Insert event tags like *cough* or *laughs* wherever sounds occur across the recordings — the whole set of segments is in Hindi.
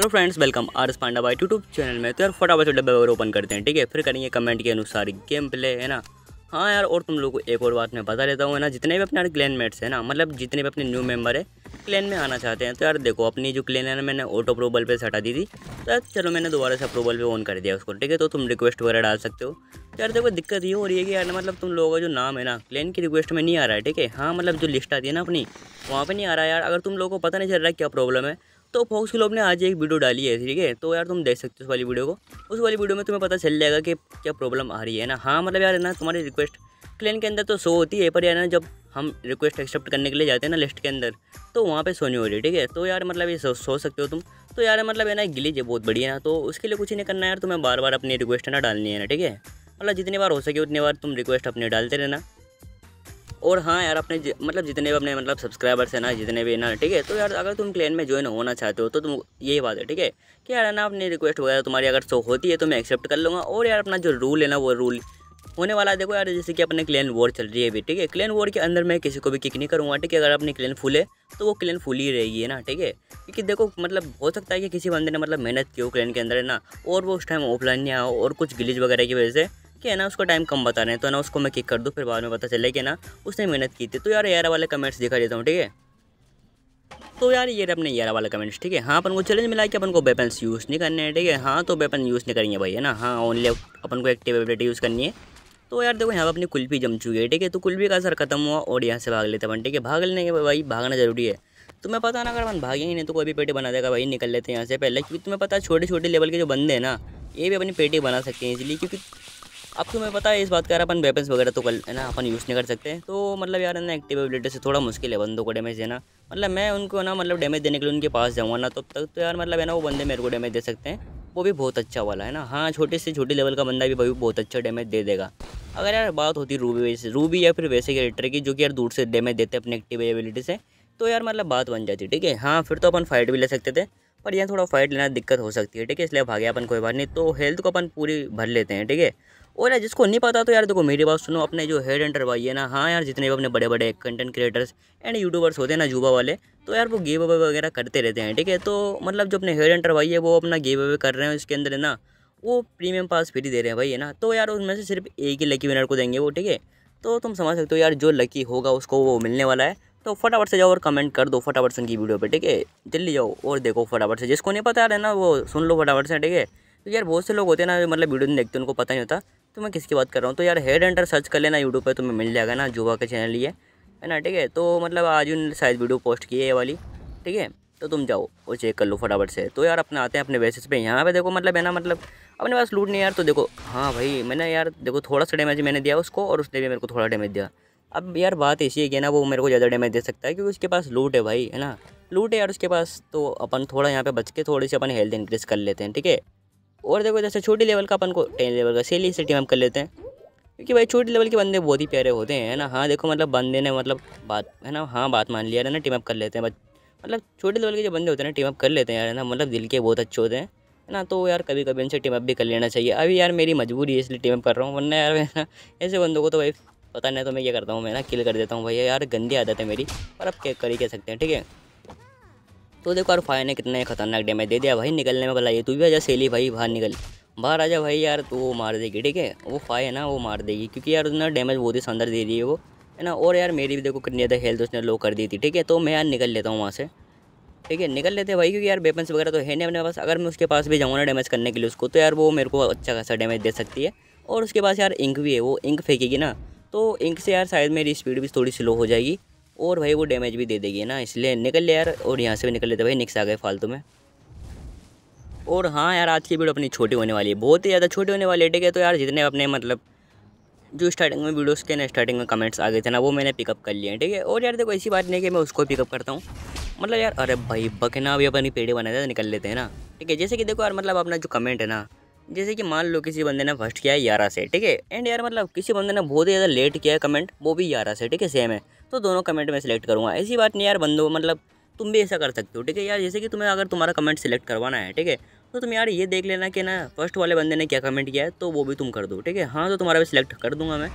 hello friends welcome R S Panda बाई यूट्यूब चैनल में तो यार फटाफट से डब्बे वगैरह ओपन करते हैं ठीक है फिर करेंगे कमेंट के अनुसार गेम प्ले है ना हाँ यार और तुम लोग को एक और बात मैं बता देता हूँ है ना जितने भी अपने क्लैन मेट्स हैं ना मतलब जितने भी अपने न्यू मेंबर है क्लैन में आना चाहते हैं तो यार देखो अपनी जो क्लैन है ना मैंने ऑटो अप्रूवल पर सटा दी थी तो यार चलो मैंने दोबारा से अप्रूवल पर ऑन कर दिया उसको ठीक है तो तुम रिक्वेस्ट वगैरह डाल सकते हो तो यार देखो दिक्कत ये हो रही है कि यार मतलब तुम लोगों का जो नाम है ना क्लैन की रिक्वेस्ट में नहीं आ रहा है ठीक है हाँ मतलब जो लिस्ट आती है ना अपनी वहाँ पर नहीं आ रहा है यार अगर तुम लोगों को पता नहीं चल रहा है क्या प्रॉब्लम है तो फॉक्स क्लोब ने आज एक वीडियो डाली है ठीक है तो यार तुम देख सकते हो उस वाली वीडियो को उस वाली वीडियो में तुम्हें पता चल जाएगा कि क्या प्रॉब्लम आ रही है ना हाँ मतलब यार ना तुम्हारी रिक्वेस्ट क्लेन के अंदर तो शो होती है पर यार ना जब हम रिक्वेस्ट एक्सेप्ट करने के लिए जाते हैं ना लिस्ट के अंदर तो वहाँ पे सोनी हो रही है ठीक है तो यार मतलब ये सो, सकते हो तुम तो यार मतलब है ना गिलीज है बहुत बढ़िया ना तो उसके लिए कुछ ही नहीं करना यार तुम्हें बार बार अपनी रिक्वेस्ट ना डालनी है ना ठीक है मतलब जितनी बार हो सके उतनी बार तुम रिक्वेस्ट अपने डालते रहना और हाँ यार अपने मतलब जितने भी अपने मतलब सब्सक्राइबर्स हैं ना जितने भी ना ठीक है तो यार अगर तुम क्लैन में ज्वाइन होना चाहते हो तो तुम यही बात है ठीक है कि यार ना अपनी रिक्वेस्ट वगैरह तुम्हारी अगर सो होती है तो मैं एक्सेप्ट कर लूँगा और यार अपना जो रूल है ना वो रूल होने वाला देखो यार जैसे कि अपने क्लैन वॉर चल रही है अभी ठीक है क्लैन वॉर के अंदर मैं किसी को भी किक नहीं करूँगा ठीक है अगर अपनी क्लैन फूले तो वो क्लैन फूल ही रहेगी ना ठीक है क्योंकि देखो मतलब हो सकता है कि किसी बंदे ने मतलब मेहनत की हो क्लैन के अंदर है ना और वो उस टाइम ऑफलाइन नहीं आओ और कुछ गिलीज वगैरह की वजह से कि है ना उसको टाइम कम बता रहे हैं तो ना उसको मैं किक कर दूँ फिर बाद में पता चले कि ना उसने मेहनत की थी तो यार यार वाले कमेंट्स दिखा देता हूँ ठीक है तो यार ये अपने यारा वाला कमेंट्स ठीक है हाँ अपन को चैलेंज मिला कि अपन को वेपन्स यूज़ नहीं करने हैं ठीक है हाँ तो वेपन यूज़ नहीं करेंगे भाई है ना हाँ ओनली अपन को एक्टिव एबिलिटी यूज़ करनी है तो यार देखो यहाँ पर अपनी कुल्फी जम चुकी है ठीक है तो कुल्फी का असर खत्म हुआ और यहाँ से भाग लेते अपन ठीक है भाग लेने के भाई भागना जरूरी है तुम्हें तो पता ना अगर अपन भागे ही नहीं तो कोई भी पेटी बना देगा भाई निकल लेते हैं यहाँ से पहले क्योंकि तुम्हें पता छोटे छोटे लेवल के जो बंदे हैं ना ये भी अपनी पेटी बना सकते हैं इसलिए क्योंकि अब तुम्हें पता है इस बात का यार अपन वेपन्स वगैरह तो कल है ना अपन यूज़ नहीं कर सकते तो मतलब यार है ना एक्टिव एबिलिटी से थोड़ा मुश्किल है बंदों को डैमेज देना मतलब मैं उनको ना मतलब डैमेज देने के लिए उनके पास जाऊँगा ना तब तो तक तो यार मतलब है ना वो बंदे मेरे को डैमेज दे सकते हैं वो भी बहुत अच्छा वाला है ना हाँ छोटे से छोटे लेवल का बंदा भी भाई बहुत अच्छा डैमेज दे देगा अगर यार बात होती रूबी वैसे रूबी या फिर वैसे कैरेक्टर की जो कि यार दूर से डैमेज देते हैं अपने एक्टिव एबिलिटी से तो यार मतलब बात बन जाती ठीक है हाँ फिर तो अपन फाइट भी ले सकते थे पर यहाँ थोड़ा फाइट लेना दिक्कत हो सकती है ठीक है इसलिए भागे अपन कोई बात नहीं तो हेल्थ को अपन पूरी भर लेते हैं ठीक है और यार जिसको नहीं पता तो यार देखो मेरी बात सुनो अपने जो हेड एंटर भाई है ना हाँ यार जितने भी अपने बड़े बड़े कंटेंट क्रिएटर्स एंड यूट्यूबर्स होते हैं ना जुबा वाले तो यार वो गेव अवे वगैरह करते रहते हैं ठीक है तो मतलब जो अपने हेड एंटर भाई है वो अपना गेव अवे कर रहे हैं उसके अंदर है ना वो प्रीमियम पास फ्री दे रहे हैं भाई है ना तो यार उनमें से सिर्फ एक ही लकी विनर को देंगे वो ठीक है तो तुम समझ सकते हो यार जो लकी होगा उसको वो मिलने वाला है तो फटाफट से जाओ और कमेंट कर दो फटाफट से उनकी वीडियो पे ठीक है जल्दी जाओ और देखो फटाफट से जिसको नहीं पता यार है ना वो सुन लो फटाफट से ठीक है तो यार बहुत से लोग होते हैं ना मतलब वीडियो नहीं देखते उनको पता नहीं होता तो मैं किसकी बात कर रहा हूँ तो यार हेड हंटर सर्च कर लेना यूट्यूब पर तुम्हें मिल जाएगा ना जुबा का चैनल ये है ना ठीक है तो मतलब आज उन शायद वीडियो पोस्ट की है ये वाली ठीक है तो तुम जाओ और चेक कर लो फटाफट से तो यार अपना आते हैं अपने बेसिस पे यहाँ पे देखो मतलब है ना मतलब अपने पास लूट नहीं यार तो देखो हाँ भाई मैंने यार देखो थोड़ा सा डैमेज मैंने दिया उसको और उसने भी मेरे को थोड़ा डैमेज दिया अब यार बात ऐसी है कि ना वो मेरे को ज़्यादा डैमेज दे सकता है क्योंकि उसके पास लूट है भाई है ना लूट है यार उसके पास तो अपन थोड़ा यहाँ पर बच के थोड़ी सी अपन हेल्थ इंक्रीज़ कर लेते हैं ठीक है और देखो जैसे छोटी लेवल का अपन को टेन लेवल का सेली सिटी में हम कर लेते हैं क्योंकि भाई छोटे लेवल के बंदे बहुत ही प्यारे होते हैं ना हाँ देखो मतलब बंदे ने मतलब बात है ना हाँ बात मान लिया है ना टीम अप कर लेते हैं मतलब छोटे लेवल के जो बंदे होते हैं ना टीम अप कर लेते हैं यार है ना मतलब दिल के बहुत अच्छे होते हैं है ना तो यार कभी कभी इनसे टीम अप भी कर लेना चाहिए अभी यार मेरी मजबूरी है इसलिए टीम अप कर रहा हूँ वरना यार ना ऐसे बंदों को तो भाई पता नहीं तो मैं क्या करता हूँ मैं ना किल कर देता हूँ भैया यार गंदी आदत है मेरी पर अब कर ही कह सकते हैं ठीक है तो देखो यार फाइन ने कितना खतरनाक डैमेज दे दिया भाई निकलने में भला ये तू भी आजा सेली भाई बाहर निकल बाहर आजा भाई यार तो वो मार देगी ठीक है वो फाई है ना वो मार देगी क्योंकि यार उसने डैमेज बहुत ही शानदार दे रही है वो है ना और यार मेरी भी देखो कितनी ज़्यादा हेल्थ उसने लो कर दी थी ठीक है तो मैं यार निकल लेता हूँ वहाँ से ठीक है निकल लेते हैं भाई क्योंकि यार वेपन्स वगैरह तो है नहीं अपने पास अगर मैं उसके पास भी जाऊँगा ना डैमेज करने के लिए उसको तो यार वो मेरे को अच्छा खासा डैमेज दे सकती है और उसके पास यार इंक भी है वो इंक फेंकेगी ना तो इंक से यार शायद मेरी स्पीड भी थोड़ी स्लो हो जाएगी और भाई वो डैमेज भी दे देगी ना इसलिए निकल ले यार और यहाँ से भी निकल लेते भाई निक्स आ गए फालतू में और हाँ यार आज की वीडियो अपनी छोटी होने वाली है बहुत ही ज़्यादा छोटी होने वाली है ठीक है तो यार जितने अपने मतलब जो स्टार्टिंग में वीडियोस के ना स्टार्टिंग में कमेंट्स आ गए थे ना वो मैंने पिकअप कर लिए हैं ठीक है और यार देखो ऐसी बात नहीं कि मैं उसको पिकअप करता हूँ मतलब यार अरे भाई बकना अभी अपनी पेड़ी बनाया था निकल लेते हैं ना ठीक है जैसे कि देखो यार मतलब अपना जो कमेंट है ना जैसे कि मान लो किसी बंदे ने फर्स्ट किया है ग्यारह से ठीक है एंड यार मतलब किसी बंदे ने बहुत ही ज़्यादा लेट किया है कमेंट वो भी ग्यारह से ठीक है सेम है तो दोनों कमेंट में सेलेक्ट करूँगा ऐसी बात नहीं यार बंदो मतलब तुम भी ऐसा कर सकते हो ठीक है यार जैसे कि तुम्हें अगर तुम्हारा कमेंट सेलेक्ट करवाना है ठीक है तो तुम यार ये देख लेना कि ना फर्स्ट वाले बंदे ने क्या कमेंट किया है तो वो भी तुम कर दो ठीक है हाँ तो तुम्हारा भी सिलेक्ट कर दूंगा मैं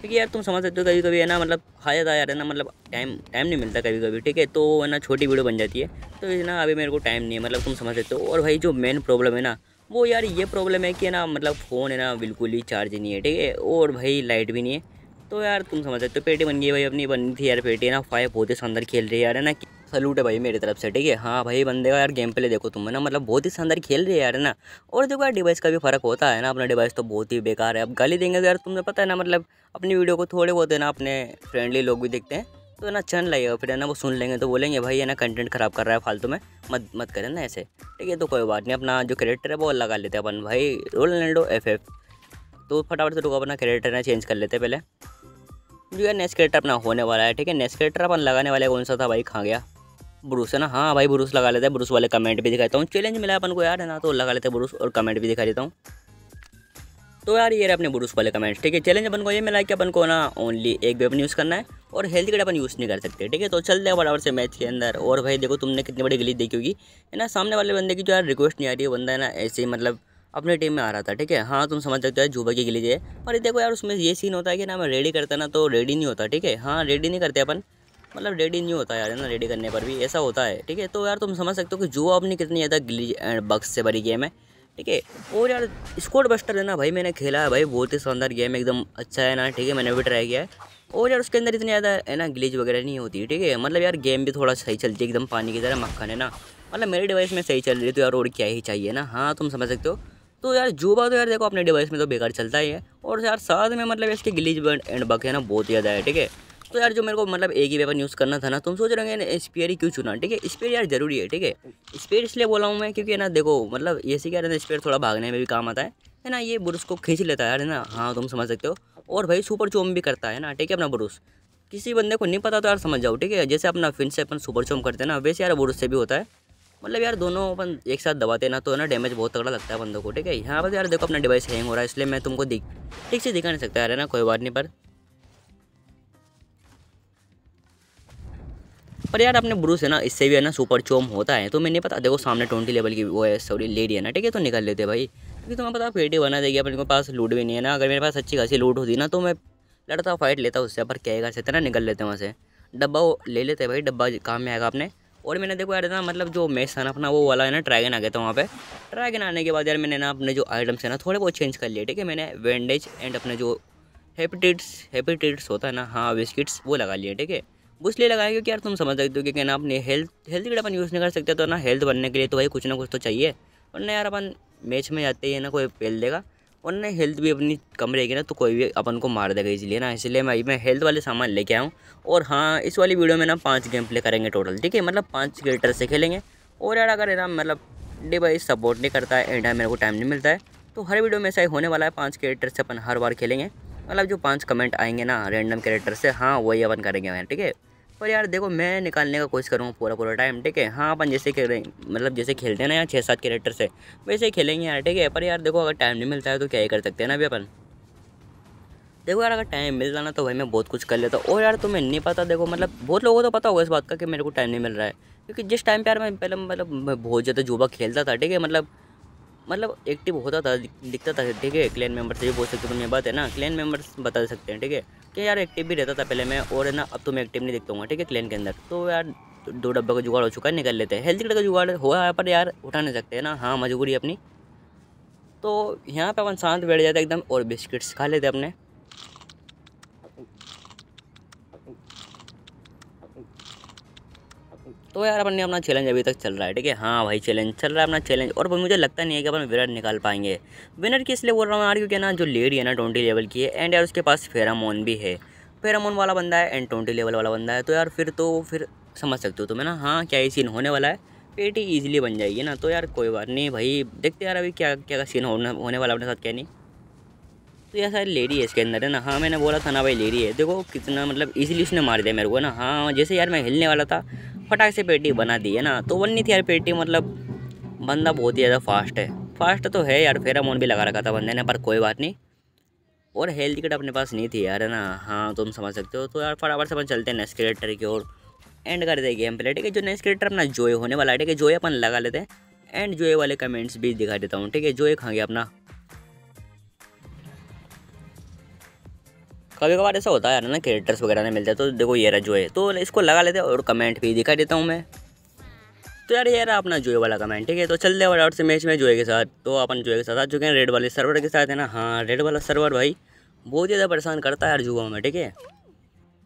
क्योंकि यार तुम समझ सकते हो कभी कभी है ना मतलब खा हाँ जाता यार है ना मतलब टाइम टाइम नहीं मिलता कभी कभी ठीक है तो है ना छोटी वीडियो बन जाती है तो इस ना अभी मेरे को टाइम नहीं है मतलब तुम समझ सकते हो और भाई जो मेन प्रॉब्लम है ना वो यार ये प्रॉब्लम है कि ना मतलब फ़ोन है ना बिल्कुल ही चार्ज नहीं है ठीक है और भाई लाइट भी नहीं है तो यार तुम समझ सकते हो पेटी बन गई भाई अपनी बनी थी यार पेटी ना फाइव बहुत ही शानदार खेल रही है यार है ना सलूट है भाई मेरी तरफ से ठीक है हाँ भाई बंदे का यार गेम प्ले देखो तुम ना मतलब बहुत ही शानदार खेल रही है यार है ना और देखो यार डिवाइस का भी फर्क होता है ना अपना डिवाइस तो बहुत ही बेकार है अब गाली देंगे तो यार तुमने पता है ना मतलब अपनी वीडियो को थोड़े बहुत है ना अपने फ्रेंडली लोग भी देखते हैं तो ना चन लगेगा फिर है ना वो सुन लेंगे तो बोलेंगे भाई है ना कंटेंट खराब कर रहा है फालतू में मत मत करें ना ऐसे ठीक है तो कोई बात नहीं अपना जो करेक्टर है वो लगा लेते हैं अपन भाई रोल लें लो एफ एफ तो फटाफट से रुको अपना करेक्टर है चेंज कर लेते हैं पहले जो है नेस्केटर अपना होने वाला है ठीक है नेस्केटर अपन लगाने वाले कौन सा था भाई खा गया ब्रूस है ना हाँ भाई ब्रूस लगा लेते हैं ब्रूस वाले कमेंट भी दिखाता हूँ चैलेंज मिला अपन को यार है ना तो लगा लेते हैं ब्रूस और कमेंट भी दिखा देता हूँ तो यार ये अपने ब्रूस वाले कमेंट ठीक है चैलेंज अपन को ये मिला कि अपन को ना ओनली एक वेपन यूज़ करना है और हेल्थ कार्ड अपन यूज़ नहीं कर सकते ठीक है तो चलते हैं बराबर से मैच के अंदर और भाई देखो तुमने कितनी बड़ी गली देखी होगी है ना सामने वाले बंदे की जो यार रिक्वेस्ट नहीं आ रही है बंदा है ना ऐसे ही मतलब अपने टीम में आ रहा था ठीक है हाँ तुम समझ सकते हो जुबा की गिली है पर देखो यार उसमें ये सीन होता है कि ना मैं रेडी करता ना तो रेडी नहीं होता ठीक है हाँ रेडी नहीं करते अपन मतलब रेडी नहीं होता यार ना रेडी करने पर भी ऐसा होता है ठीक है तो यार तुम समझ सकते हो कि जुआ अपनी कितनी ज़्यादा गिली बक्स से भरी गेम है ठीक है और यार स्कोर बस्टर है ना भाई मैंने खेला है भाई बहुत ही शानदार गेम एकदम अच्छा है ना ठीक है मैंने भी ट्राई किया है और यार उसके अंदर इतनी ज़्यादा है ना गिलीज वगैरह नहीं होती ठीक है मतलब यार गेम भी थोड़ा सही चलती है एकदम पानी की तरह मक्खन है ना मतलब मेरे डिवाइस में सही चल रही है तो यार और क्या ही चाहिए ना हाँ तुम समझ सकते हो तो यार जूबा तो यार देखो अपने डिवाइस में तो बेकार चलता ही है और यार साथ में मतलब इसके गिलीज एंड बक है ना बहुत ज़्यादा है ठीक है तो यार जो मेरे को मतलब एक ही वेपन यूज़ करना था ना तुम सोच रहे होंगे स्पेयर ही क्यों चुना ठीक है स्पेयर यार जरूरी है ठीक है स्पेयर इसलिए बोला हूँ मैं क्योंकि ना देखो मतलब सी क्या स्पेयर थोड़ा भागने में भी काम आता है है ना ये ब्रूस को खींच लेता है यार है ना हाँ तुम समझ सकते हो और भाई सुपर चोम भी करता है ना ठीक है अपना ब्रूस किसी बंदे को नहीं पता तो यार समझ जाओ ठीक है जैसे अपना फिन से अपन सुपर चोम करते हैं ना वैसे यार ब्रूस से भी होता है मतलब यार दोनों अपन एक साथ दबाते ना तो ना डैमेज बहुत तगड़ा लगता है बंदों को ठीक है यहाँ पर तो यार देखो अपना डिवाइस हैंग हो रहा है इसलिए मैं तुमको दिख ठीक से दिखा नहीं सकता यार है ना कोई बात नहीं पर पर यार अपने ब्रू है ना इससे भी है ना सुपर चोम होता है तो मैं नहीं पता देखो सामने ट्वेंटी लेवल की वो है सॉरी लेडी है ना ठीक है तो निकल लेते भाई क्योंकि तुम्हें पता पेटी बना देगी अपने पास लूट भी नहीं है ना अगर मेरे पास अच्छी खासी लूट होती ना तो मैं लड़ता फाइट लेता उससे पर क्या कर सकते ना निकल लेते वहाँ से डब्बा ले लेते भाई डब्बा काम में आएगा आपने और मैंने देखो यार ना मतलब जो मैच था ना अपना वो वाला है ना ट्रैगन आ गया था वहाँ पे ट्रैगन आने के बाद यार मैंने ना अपने जो आइटम्स है ना थोड़े बहुत चेंज कर लिए ठीक है मैंने वेंडेज एंड अपने जो हैपीटिट्स हैपीटिट्स होता है ना हाँ बिस्किट्स वो लगा लिए ठीक है वो इसलिए लगाया क्योंकि यार तुम समझ सकते हो क्योंकि ना अपने हेल्थ हेल्थ के अपन यूज़ नहीं कर सकते तो ना हेल्थ बनने के लिए तो भाई कुछ ना कुछ तो चाहिए वरना यार अपन मैच में जाते ही ना कोई पेल देगा और ना हेल्थ भी अपनी कम रहेगी ना तो कोई भी अपन को मार देगा इसलिए ना इसलिए मैं मैं हेल्थ वाले सामान लेके आया हूँ और हाँ इस वाली वीडियो में ना पाँच गेम प्ले करेंगे टोटल ठीक है मतलब पाँच क्रिएटर से खेलेंगे और यार अगर ना मतलब डिवाइस सपोर्ट नहीं करता है एंड मेरे को टाइम नहीं मिलता है तो हर वीडियो में ऐसा ही होने वाला है पाँच कैरेक्टर से अपन हर बार खेलेंगे मतलब जो पाँच कमेंट आएंगे ना रैंडम कैरेक्टर से हाँ वही अपन करेंगे ठीक है पर यार देखो मैं निकालने का कोशिश करूँगा पूरा पूरा टाइम ठीक है हाँ अपन जैसे खेल रहे मतलब जैसे खेलते हैं ना यार छः सात कैरेक्टर से वैसे ही खेलेंगे यार ठीक है पर यार देखो अगर टाइम नहीं मिलता है तो क्या ही कर सकते हैं ना अभी अपन देखो यार अगर टाइम मिल जाना तो भाई मैं बहुत कुछ कर लेता हूँ और यार तुम्हें नहीं पता देखो मतलब बहुत लोगों को तो पता होगा इस बात का कि मेरे को टाइम नहीं मिल रहा है क्योंकि जिस टाइम पर यार मैं पहले मतलब बहुत ज़्यादा जुबा खेलता था ठीक है मतलब मतलब एक्टिव होता था दिखता था ठीक है क्लैन मेंबर से भी पूछ सकते तुम ये बात है ना क्लैन मेंबर्स बता सकते हैं ठीक है कि यार एक्टिव भी रहता था पहले मैं और है ना अब तो मैं एक्टिव नहीं देखता हूँ ठीक है क्लैन के अंदर तो यार दो डब्बा का जुगाड़ हो चुका है निकल लेते हैं हेल्थ का जुगाड़ हुआ है पर यार उठा नहीं सकते है ना हाँ मजबूरी अपनी तो यहाँ पे अपन शांत बैठ जाते एकदम और बिस्किट्स खा लेते अपने तो यार अपन ने अपना चैलेंज अभी तक चल रहा है ठीक है हाँ भाई चैलेंज चल रहा है अपना चैलेंज और मुझे लगता नहीं है कि अपन विनर निकाल पाएंगे विनर किस लिए बोल रहा हूँ यार क्योंकि ना जो लेडी है ना ट्वेंटी लेवल की है एंड यार उसके पास फेरामोन भी है फेरामोन वाला बंदा है एंड ट्वेंटी लेवल वाला बंदा है तो यार फिर तो फिर समझ सकते हो मैं ना हाँ क्या ये सीन होने वाला है पेटी ईजिली बन जाएगी ना तो यार कोई बात नहीं भाई देखते यार अभी क्या क्या सीन होने वाला अपने साथ क्या नहीं तो यार सारी लेडी है इसके अंदर है ना हाँ मैंने बोला था ना भाई लेडी है देखो कितना मतलब ईजिली उसने मार दिया मेरे को ना हाँ जैसे यार मैं हिलने वाला था फटाक से पेटी बना दी है ना तो वन नहीं थी यार पेटी मतलब बंदा बहुत ही ज़्यादा फास्ट है फास्ट तो है यार फेरामोन भी लगा रखा था बंदे ने पर कोई बात नहीं और हेल्थ किट अपने पास नहीं थी यार है ना हाँ तुम समझ सकते हो तो यार फटाफट से अपन चलते हैं नेक्स्ट करेक्टर की ओर एंड कर दे गेम प्ले ठीक है जो नेक्स्ट करेक्टर अपना जोए होने वाला है ठीक है जोए अपन लगा लेते हैं एंड जोए वाले कमेंट्स भी दिखा देता हूँ ठीक है जोए खाएंगे अपना कभी कभार ऐसा होता है ना कैरेक्टर्स वगैरह नहीं मिलते तो देखो ये रहा जो है तो इसको लगा लेते और कमेंट भी दिखा देता हूँ मैं तो यार ये रहा अपना जोए वाला कमेंट ठीक है तो चल दिया आउट से मैच में जोए के साथ तो अपन जोए के साथ आ चुके हैं रेड वाले सर्वर के साथ है ना हाँ रेड वाला सर्वर भाई बहुत ज़्यादा परेशान करता है यार जुआ में ठीक है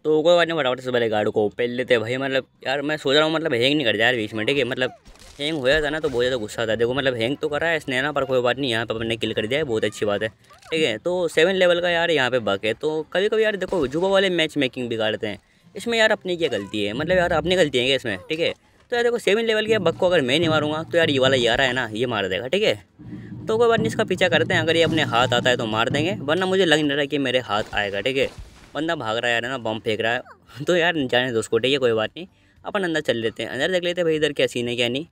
तो कोई बात नहीं फटाफट से पहले गार्ड को पहले लेते भाई मतलब यार मैं सोच रहा हूँ मतलब हैंग नहीं कर यार बीच में ठीक है मतलब हैंग हुआ था ना तो बहुत ज़्यादा गुस्सा था देखो मतलब हैंग तो करा है इसने ना पर कोई बात नहीं यहाँ पर अपने किल कर दिया है बहुत अच्छी बात है ठीक है तो सेवन लेवल का यार यहाँ पे बक है तो कभी कभी यार देखो जुबा वाले मैच मेकिंग बिगाड़ते हैं इसमें यार अपनी क्या गलती है मतलब यार अपनी गलती है क्या इसमें ठीक है तो यार देखो सेवन लेवल के बक को अगर मैं नहीं मारूंगा तो यार ये वाला यार है ना ये मार देगा ठीक है तो कोई बात नहीं इसका पीछा करते हैं अगर ये अपने हाथ आता है तो मार देंगे वरना मुझे लग नहीं रहा है कि मेरे हाथ आएगा ठीक है बंदा भाग रहा है यार ना बम फेंक रहा है *laughs* तो यार जाने दोस्तों ठीक है कोई बात नहीं अपन अंदर चल लेते हैं अंदर देख लेते हैं भाई इधर क्या सीन है क्या नहीं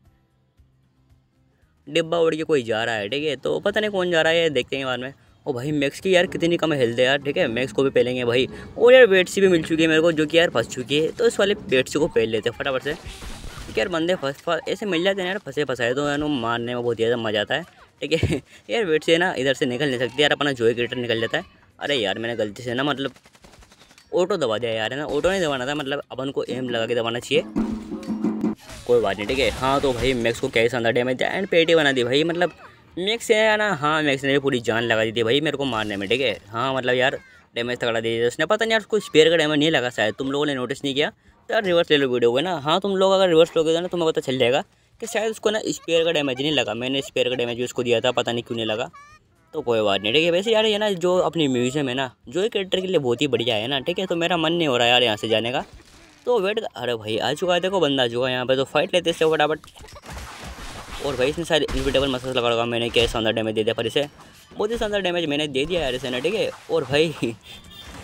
डिब्बा उड़ के कोई जा रहा है ठीक है तो पता नहीं कौन जा रहा है देखते हैं बाद में ओ भाई मैक्स की यार कितनी कम हेल्थ है यार ठीक है मैक्स को भी पहलेंगे भाई और यार बेटसी भी मिल चुकी है मेरे को जो कि यार फंस चुकी है तो इस वाले बेटसी को पहल लेते हैं फटाफट से क्योंकि यार बंदे फंस फंस ऐसे मिल जाते हैं यार फंसे फंसाए तो यार मारने में बहुत ज़्यादा मज़ा आता है ठीक है *laughs* यार वेट से ना इधर से निकल नहीं सकती यार अपना जो ग्रेटर निकल जाता है अरे यार मैंने गलती से ना मतलब ऑटो दबा दिया यार है ना ऑटो नहीं दबाना था मतलब अपन को एम लगा के दबाना चाहिए कोई बात नहीं ठीक है हाँ तो भाई मैक्स को कैसे अंदर डैमेज दिया एंड पेटी बना दी भाई मतलब मैक्स है ना हाँ मैक्स ने पूरी जान लगा दी थी भाई मेरे को मारने में ठीक है हाँ मतलब यार डैमेज तगड़ा दिया उसने पता नहीं यार उसको स्पेयर का डैमेज नहीं लगा शायद तुम लोगों ने नोटिस नहीं किया तो यार रिवर्स ले लो वीडियो को ना हाँ तुम लोग अगर रिवर्स लोगे तो ना तुम्हें पता चल जाएगा कि शायद उसको ना स्पेयर का डैमेज नहीं लगा मैंने स्पेयर का डैमेज भी उसको दिया था पता नहीं क्यों नहीं लगा तो कोई बात नहीं ठीक है वैसे यार ये ना जो अपनी म्यूज़ियम है ना जो एक कैरेक्टर के लिए बहुत ही बढ़िया है ना ठीक है तो मेरा मन नहीं हो रहा यार यहाँ से जाने का तो वेट अरे भाई आ चुका है देखो बंदा आ चुका है यहाँ पे तो फाइट लेते इससे फटाफट और भाई इसने सारे इनविटेबल मसल लगा लगा मैंने क्या शानदार डैमेज दे दिया पर इसे बहुत ही शानदार डैमेज मैंने दे दिया यार इसे ना ठीक है और भाई *laughs*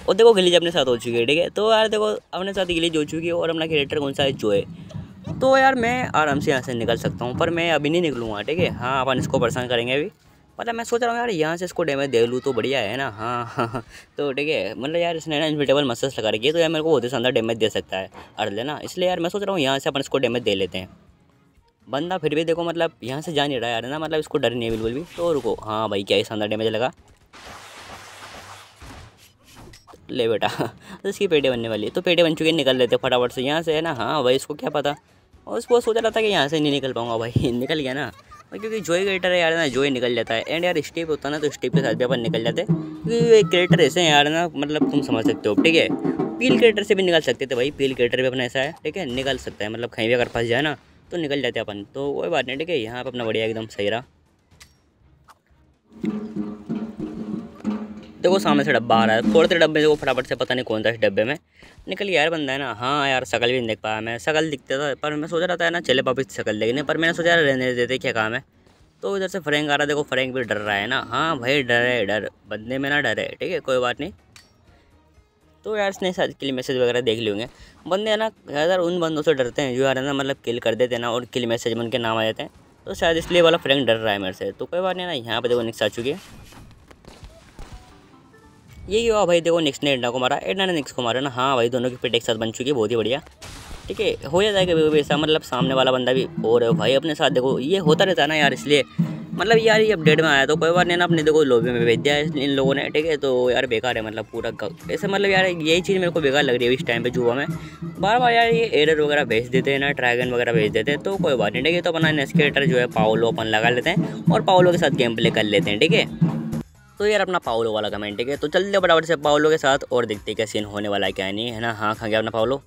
और देखो गिलीज अपने साथ हो चुकी है ठीक है तो यार देखो अपने साथ गिलीज हो चुकी है और अपना कैरेक्टर कौन सा है जो है तो यार मैं आराम से यहाँ से निकल सकता हूँ पर मैं अभी नहीं निकलूँगा ठीक है हाँ अपन इसको परेशान करेंगे अभी मतलब मैं सोच रहा हूँ यार यहाँ से इसको डैमेज दे लूँ तो बढ़िया है ना हाँ, हाँ हाँ तो ठीक है मतलब यार इसने ना इन्विटेबल मसल्स लगा रखी है तो यार मेरे को बहुत ही शानदार डैमेज दे सकता है अर्ध ना इसलिए यार मैं सोच रहा हूँ यहाँ से अपन इसको डैमेज दे लेते हैं बंदा फिर भी देखो मतलब यहाँ से जा नहीं रहा यार ना मतलब इसको डर नहीं है बिल्कुल भी तो रुको हाँ भाई क्या ही शानदार डैमेज लगा ले बेटा तो *laughs* इसकी पेटे बनने वाली है तो पेटे बन चुके निकल लेते फटाफट से यहाँ से है ना हाँ भाई इसको क्या पता और उसको सोच रहा था कि यहाँ से नहीं निकल पाऊँगा भाई *laughs* निकल गया ना क्योंकि क्योंकि ही क्रिएटर है यार ना ही निकल जाता है एंड यार स्टेप होता है ना तो स्टेप के साथ भी अपन निकल जाते क्योंकि एक क्रिएटर ऐसे हैं यार ना मतलब तुम समझ सकते हो ठीक है पील क्रेटर से भी निकल सकते थे भाई पील क्रिएटर भी अपना ऐसा है ठीक है निकल सकता है मतलब कहीं भी अगर फंस जाए ना तो निकल जाते अपन तो वही बात नहीं ठीक है यहाँ पर अपना बढ़िया एकदम सही रहा देखो सामने से डब्बा आ रहा है थोड़े से डब्बे देखो फटाफट से पता नहीं कौन था इस डब्बे में निकल यार बंदा है ना हाँ यार शकल भी नहीं देख पाया मैं शकल दिखता था तो पर मैं सोच रहा था ना चले पापी शकल देखने पर मैंने सोचा रहने देते क्या काम है तो इधर से फ्रेंक आ रहा है देखो फ्रेंक भी डर रहा है ना हाँ भाई डर है डर बंदे में ना डर है ठीक है कोई बात नहीं तो यार इसने के किल मैसेज वगैरह देख लिए होंगे बंदे है ना ज़्यादातर उन बंदों से डरते हैं जो यार है ना मतलब किल कर देते हैं ना और किल मैसेज में उनके नाम आ जाते हैं तो शायद इसलिए वाला फ्रेंक डर रहा है मेरे से तो कोई बात नहीं ना यहाँ पर देखो निक्स आ चुकी है ये हुआ भाई देखो नेक्स्ट ने एडना को मारा एडना ने नेक्स्ट को मारा ना हाँ भाई दोनों की फिट एक साथ बन चुकी है बहुत ही बढ़िया ठीक है हो जाता है कभी कभी ऐसा मतलब सामने वाला बंदा भी रहे हो भाई अपने साथ देखो ये होता रहता है ना यार इसलिए मतलब यार ये अपडेट में आया तो कोई बार ने ना अपने देखो लोबी में भेज दिया इन लोगों ने ठीक है तो यार बेकार है मतलब पूरा ऐसे मतलब यार यही चीज़ मेरे को बेकार लग रही है इस टाइम पे जुआ में बार बार यार ये एरर वगैरह भेज देते हैं ना ड्रैगन वगैरह भेज देते हैं तो कोई बात नहीं ठीक है तो अपना नेस्केटर जो है पाओलो अपन लगा लेते हैं और पाओलो के साथ गेम प्ले कर लेते हैं ठीक है तो यार अपना पाओलो वाला कमेंट ठीक है तो चलते बराबर से पाओलो के साथ और देखते क्या सीन होने वाला है क्या नहीं है ना हाँ खा गया अपना पाओलो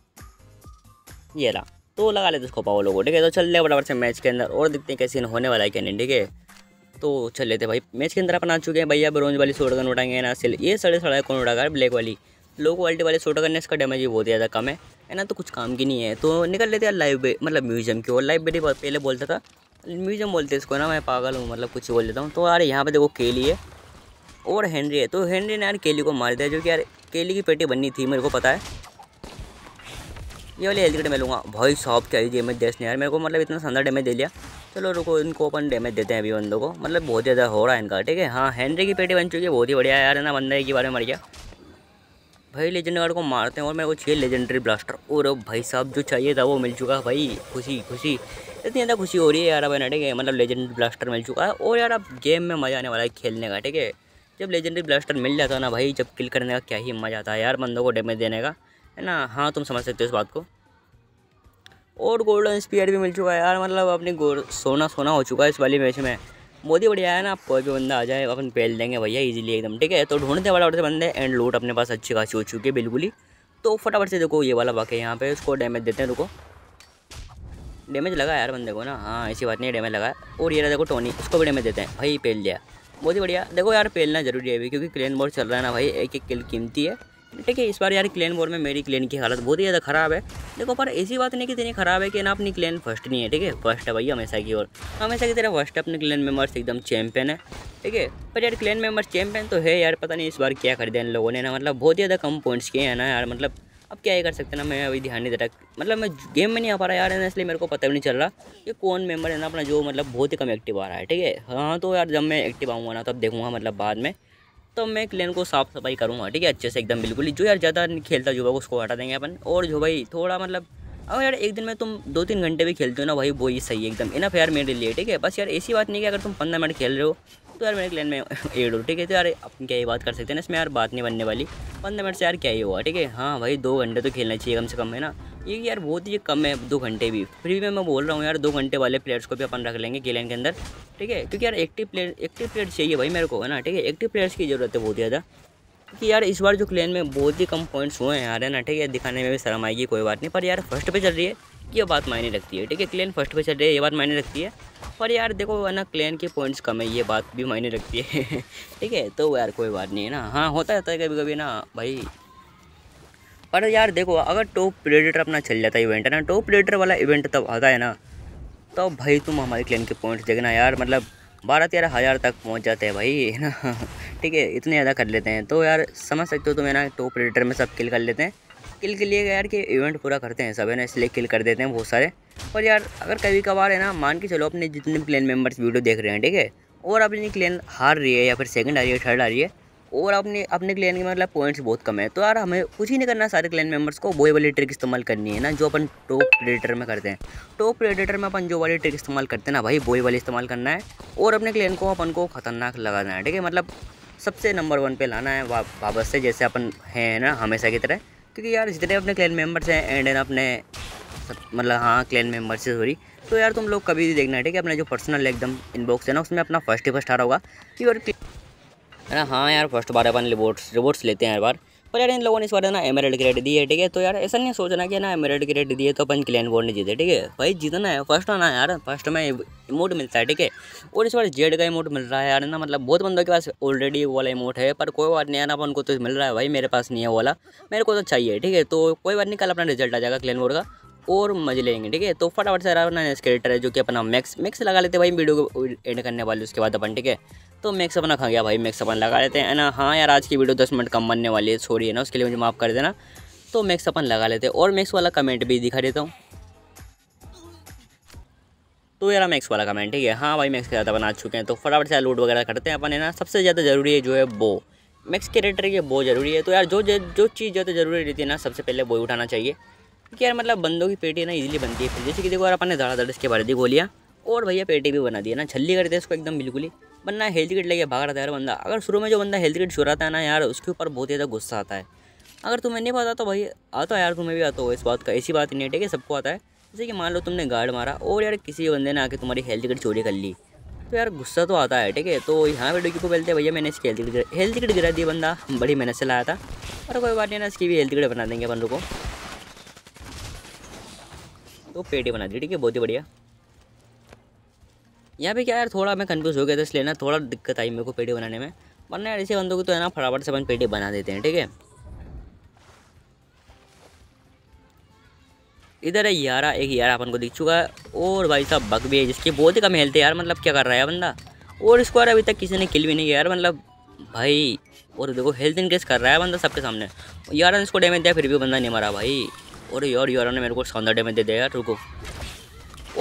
ये रहा तो लगा लेते उसको पाओलो को ठीक है तो चल ले बराबर से मैच के अंदर और देखते हैं क्या सीन होने वाला है क्या नहीं ठीक है तो चल लेते भाई मैच के अंदर अपन आ चुके हैं भैया ब्रोंज वाली गन उठाएंगे ना सिल ये सड़े सड़ा कौन उठाएगा ब्लैक वाली लो क्वालिटी वाले शोटगन गन इसका डैमेज भी बहुत ज़्यादा कम है है ना तो कुछ काम की नहीं है तो निकल लेते हैं लाइब्रेरी मतलब म्यूजियम की और लाइब्रेरी पहले बोलता था म्यूजियम बोलते इसको ना मैं पागल हूँ मतलब कुछ बोल देता हूँ तो यार यहाँ पर देखो केली है और हेनरी है तो हेनरी ने यार केली को मार दिया जो कि यार केली की पेटी बननी थी मेरे को पता है ये वाली हेल्थ में लूँगा भाई साहब क्या डेमेज देश ने यार मेरे को मतलब इतना शानदार डैमेज दे लिया चलो रुको इनको अपन डैमेज देते हैं अभी बंदों को मतलब बहुत ज़्यादा हो रहा है इनका ठीक है हाँ हेनरी की पेटी बन चुकी है बहुत ही बढ़िया यार है ना बंदा एक ही बार में मर गया भाई लेजेंड गार्ड को मारते हैं और मेरे को चाहिए लेजेंडरी ब्लास्टर और भाई साहब जो चाहिए था वो मिल चुका है भाई खुशी खुशी इतनी ज़्यादा खुशी हो रही है यार अब ठीक है मतलब लेजेंडरी ब्लास्टर मिल चुका है और यार अब गेम में मज़ा आने वाला है खेलने का ठीक है जब लेजेंडरी ब्लास्टर मिल जाता है ना भाई जब किल करने का क्या ही मज़ा आता है यार बंदों को डैमेज देने का है ना हाँ तुम समझ सकते हो इस बात को और गोल्डन स्पीयर भी मिल चुका है यार मतलब अपने सोना सोना हो चुका है इस वाली मैच में बहुत ही बढ़िया है ना कोई भी बंदा आ जाए अपन पेल देंगे भैया इजीली एकदम ठीक है तो ढूंढते फटाफट से बंदे एंड लूट अपने पास अच्छी खासी हो चुकी है बिल्कुल ही तो फटाफट से देखो ये वाला बाकी यहाँ पे उसको डैमेज देते हैं रुको डैमेज लगा यार बंदे को ना हाँ ऐसी बात नहीं डैमेज लगा और ये रहा देखो टोनी उसको भी डैमेज देते हैं भाई पेल दिया बहुत ही बढ़िया देखो यार पहलना जरूरी है अभी क्योंकि क्लेन बोर्ड चल रहा है ना भाई एक एक किल कीमती है ठीक है इस बार यार क्लेन बोर्ड में मेरी क्लेन की हालत बहुत ही ज़्यादा खराब है देखो पर ऐसी बात नहीं कि इतनी खराब है कि ना अपनी क्लेन फर्स्ट नहीं है ठीक है फर्स्ट है भाई हमेशा की और हमेशा की तरह फर्स्ट अपने क्लेन मेम्बर्स एकदम चैंपियन है ठीक है पर यार क्लेन मेम्बर्स चैंपियन तो है यार पता नहीं इस बार क्या कर दिया इन लोगों ने ना मतलब बहुत ही ज़्यादा कम पॉइंट्स किए हैं ना यार मतलब अब क्या ये कर सकते ना मैं अभी ध्यान नहीं दे रहा मतलब मैं गेम में नहीं आ पा रहा यार है ना इसलिए मेरे को पता भी नहीं चल रहा कि कौन मेंबर है ना अपना जो मतलब बहुत ही कम एक्टिव आ रहा है ठीक है हाँ तो यार जब मैं एक्टिव आऊँगा ना तब देखूँगा मतलब बाद में तो मैं क्लेन को साफ सफाई करूँगा ठीक है अच्छे से एकदम बिल्कुल ही जो यार ज़्यादा नहीं खेलता जो भाई उसको हटा देंगे अपन और जो भाई थोड़ा मतलब अब यार एक दिन में तुम दो तीन घंटे भी खेलते हो ना भाई वो ही सही है एकदम इनफ यार मेरे लिए ठीक है बस यार ऐसी बात नहीं कि अगर तुम पंद्रह मिनट खेल रहे हो तो यार मेरे क्लैन में एड हो ठीक है तो यार अपन क्या ये बात कर सकते हैं ना इसमें यार बात नहीं बनने वाली पंद्रह मिनट से यार क्या ही हुआ ठीक है हाँ भाई दो घंटे तो खेलना चाहिए कम से कम है ना ये यार बहुत ही कम है दो घंटे भी फिर भी मैं बोल रहा हूँ यार दो घंटे वाले प्लेयर्स को भी अपन रख लेंगे गेलैन के अंदर ठीक है क्योंकि यार एक्टिव प्लेयर एक्टिव प्लेयर चाहिए भाई मेरे को है ना ठीक है एक्टिव प्लेयर्स की ज़रूरत है बहुत ज़्यादा कि यार इस बार जो क्लैन में बहुत ही कम पॉइंट्स हुए हैं यार है ना ठीक है दिखाने में भी शर्म आएगी कोई बात नहीं पर यार फर्स्ट पे चल रही है ये बात मायने रखती है ठीक है क्लेन फर्स्ट पे चल रही है ये बात मायने रखती है पर यार देखो है ना क्लेन के पॉइंट्स कम है ये बात भी मायने रखती है *laughs* ठीक है तो यार कोई बात नहीं है ना हाँ होता रहता है कभी कभी ना भाई पर यार देखो अगर टॉप प्लेडेटर अपना चल जाता है इवेंट है ना टॉप प्लेडेटर वाला इवेंट तब आता है ना तब तो भाई तुम हमारे क्लेन के पॉइंट्स देखना यार मतलब बारह तेरह हज़ार तक पहुंच जाते हैं भाई है ना *laughs* ठीक है इतने ज़्यादा कर लेते हैं तो यार समझ सकते हो तुम है ना टॉप प्लेडेटर में सब किल कर लेते हैं किल के लिए यार कि इवेंट पूरा करते हैं सब है ना इसलिए किल कर देते हैं बहुत सारे और यार अगर कभी कभार है ना मान के चलो अपने जितने क्लैन मेम्बर्स वीडियो देख रहे हैं ठीक है और अपनी क्लेन हार रही है या फिर सेकंड आ रही है थर्ड आ रही है और अपने अपने क्लेन के मतलब पॉइंट्स बहुत कम है तो यार हमें कुछ ही नहीं करना सारे क्लेन मेंबर्स को वही वाली ट्रिक इस्तेमाल करनी है ना जो अपन टॉप प्रेडेटर में करते हैं टॉप प्रेडेटर में अपन जो वाली ट्रिक इस्तेमाल करते हैं ना भाई वही वाली इस्तेमाल करना है और अपने क्लैन को अपन को खतरनाक लगाना है ठीक है मतलब सबसे नंबर वन पे लाना है वापस से जैसे अपन हैं ना हमेशा की तरह क्योंकि यार जितने अपने क्लैन मेम्बर्स हैं एंड एन अपने मतलब हाँ क्लैन मेम्बर से सॉरी तो यार तुम लोग कभी भी देखना है ठीक है अपना जो पर्सनल एकदम इनबॉक्स है ना उसमें अपना फर्स्ट ही फर्स्ट आ रहा होगा कि और हाँ यार फर्स्ट बार अपन रिवोट्स रिवोट्स लेते हैं हर बार पर यार इन लोगों ने इस बार ना एमरेड ग्रेड दी है ठीक है तो यार ऐसा नहीं सोचना कि ना एमरेड ग्रेड दिए तो अपन क्लैन बोर्ड ने जीते ठीक है भाई जीतना है फर्स्ट होना है यार फर्स्ट में इमोट मिलता है ठीक है और इस बार जेड का इमोट मिल रहा है यार ना मतलब बहुत बंदों के पास ऑलरेडी वो वाला इमोट है पर कोई बात नहीं अपन को तो मिल रहा है भाई मेरे पास नहीं है वाला मेरे को तो चाहिए ठीक है तो कोई बात नहीं कल अपना रिजल्ट आ जाएगा क्लैन बोर्ड का और मजे लेंगे ठीक है तो फटाफट से अपना नेक्स्ट है जो कि अपना मैक्स मैक्स लगा लेते हैं भाई वीडियो को एंड करने वाले उसके बाद अपन ठीक है तो मैक्स अपना खा गया भाई मैक्स अपन लगा लेते हैं ना हाँ यार आज की वीडियो दस मिनट कम बनने वाली है छोड़ी है ना उसके लिए मुझे माफ़ कर देना तो मैक्स अपन लगा लेते हैं और मैक्स वाला कमेंट भी दिखा देता हूँ तो यार मैक्स वाला कमेंट ठीक है हाँ भाई मैक्स के साथ अपन आ चुके हैं तो फटाफट से लूट वगैरह करते हैं अपन है ना सबसे ज़्यादा ज़रूरी है जो है बो मैक्स के ये बो ज़रूरी है तो यार जो जो चीज़ ज़्यादा ज़रूरी रहती है ना सबसे पहले बो उठाना चाहिए क्योंकि यार मतलब बंदों की पेटी ना इजीली बनती है फिर जैसे कि देखो यार अपने धड़ा धड़ इसके बारे दी गोलियाँ और भैया पेटी भी बना दिया ना छल्ली करते इसको एकदम बिल्कुल ही बनना हेल्थ किट लेके भाग रहा था यार बंदा अगर शुरू में जो बंदा हेल्थ किट छुराता है ना यार उसके ऊपर बहुत ज़्यादा गुस्सा आता है अगर तुम्हें नहीं पता तो भाई आता यार तुम्हें भी आता हो इस बात का ऐसी बात नहीं है ठीक है सबको आता है जैसे कि मान लो तुमने गार्ड मारा और यार किसी बंदे ने आके तुम्हारी हेल्थ किट चोरी कर ली तो यार गुस्सा तो आता है ठीक है तो यहाँ डुकी को बोलते हैं भैया मैंने इसकी हेल्थ किट हेल्थ किट गिरा दी बंदा बड़ी मेहनत से लाया था और कोई बात नहीं ना इसकी भी हेल्थ किट बना देंगे अपन को तो पेटी बना दी ठीक है बहुत ही बढ़िया यहाँ पे क्या यार थोड़ा मैं कंफ्यूज हो गया था इसलिए ना थोड़ा दिक्कत आई मेरे को पेटी बनाने में वरना यार ऐसे बंदों को तो है ना फटाफट से अपन पेटी बना देते हैं ठीक है इधर है यारा एक यारा अपन को दिख चुका है और भाई साहब बग भी है जिसकी बहुत ही कम हेल्थ है यार मतलब क्या कर रहा है बंदा और यार अभी तक किसी ने किल भी नहीं किया यार मतलब भाई और देखो हेल्थ इनकेस कर रहा है बंदा सबके सामने यार ने इसको डैमेज दिया फिर भी बंदा नहीं मरा भाई और यार यार ने मेरे को शानदार डेमेज दे दिया यार रुको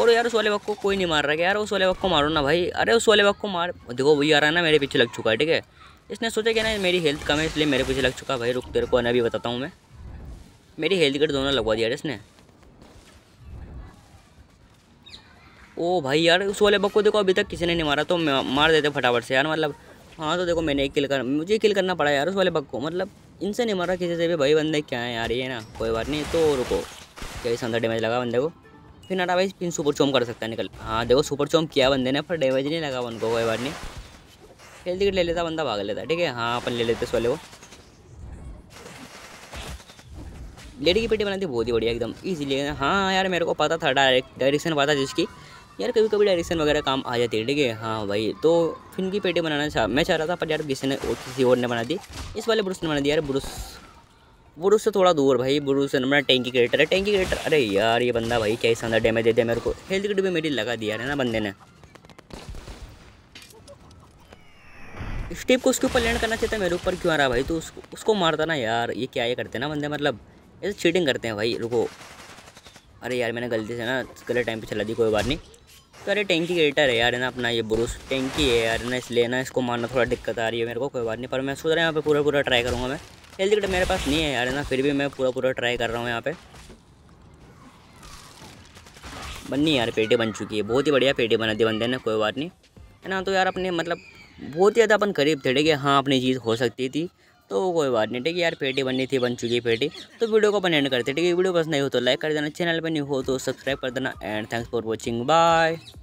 और यार उस वाले वक्त को कोई नहीं मार रहा है यार उस वाले वक्त को मारो ना भाई अरे उस वाले वक्त को मार देखो वही आ रहा है ना मेरे पीछे लग चुका है ठीक है इसने सोचा कि ना मेरी हेल्थ कम है इसलिए मेरे पीछे लग चुका है भाई रुक तेरे को अभी बताता हूँ मैं मेरी हेल्थ कट दोनों लगवा दिया इसने ओ भाई यार उस वाले बग को देखो अभी तक किसी ने नहीं मारा तो मार देते फटाफट से यार मतलब हाँ तो देखो मैंने एक किल कर मुझे किल करना पड़ा यार उस वाले बग को मतलब इनसे नहीं मारा किसी से भी भाई बंदे क्या है यार ये ना कोई बात नहीं तो रुको यही अंदर डैमेज लगा बंदे को फिर नाटा भाई फिर सुपर चोम कर सकता है निकल हाँ देखो सुपर चोम किया बंदे ने पर डैमेज नहीं लगा उनको कोई बात नहीं खेल टिकट ले लेता बंदा भाग लेता ठीक है हाँ अपन ले लेते सोले वो लेडी की पेटी बनाती बहुत ही बढ़िया एकदम ईजिली हाँ यार मेरे को पता था डायरेक्ट डायरेक्शन पता जिसकी यार कभी कभी डायरेक्शन वगैरह काम आ जाती है ठीक है हाँ भाई तो फिल्म की पेटी बनाना चाह मैं चाह रहा था पर यार किसी ने किसी और ने बना दी इस वाले ब्रुश ने बना दिया यार ब्रुश ब्रुश से थोड़ा दूर भाई ब्रुश ने बना टैंकी क्रिएटर है टैंकी क्रिएटर अरे यार ये बंदा भाई क्या अंदर डैमेज दे दिया मेरे को हेल्थ की डिब्बी मेरी लगा दिया है ना बंदे ने स्टीप को उसके ऊपर लैंड करना चाहता है मेरे ऊपर क्यों आ रहा भाई तो उसको उसको मारता ना यार ये क्या ये करते हैं ना बंदे मतलब ऐसे चीटिंग करते हैं भाई रुको अरे यार मैंने गलती से ना गलत टाइम पे चला दी कोई बात नहीं तो अरे टैंकी एडिटर है यार ना अपना ये ब्रूस टैंकी है यार ना इसलिए ना इसको मारना थोड़ा दिक्कत आ रही है मेरे को कोई बात नहीं पर मैं सोच रहा हूँ यहाँ पे पूरा पूरा ट्राई करूँगा मैं हेल्थ किट मेरे पास नहीं है यार ना फिर भी मैं पूरा पूरा ट्राई कर रहा हूँ यहाँ पे बननी यार पेटी बन चुकी है बहुत ही बढ़िया पेटी बना दी बंदे ने कोई बात नहीं है ना तो यार अपने मतलब बहुत ही ज़्यादा अपन करीब थे ठीक है हाँ अपनी चीज़ हो सकती थी तो कोई बात नहीं ठीक है यार पेटी बननी थी बन चुकी है पेटी तो वीडियो को अपन एंड करते ठीक है वीडियो पसंद नहीं हो तो लाइक कर देना चैनल पर नहीं हो तो सब्सक्राइब कर देना and thanks for watching bye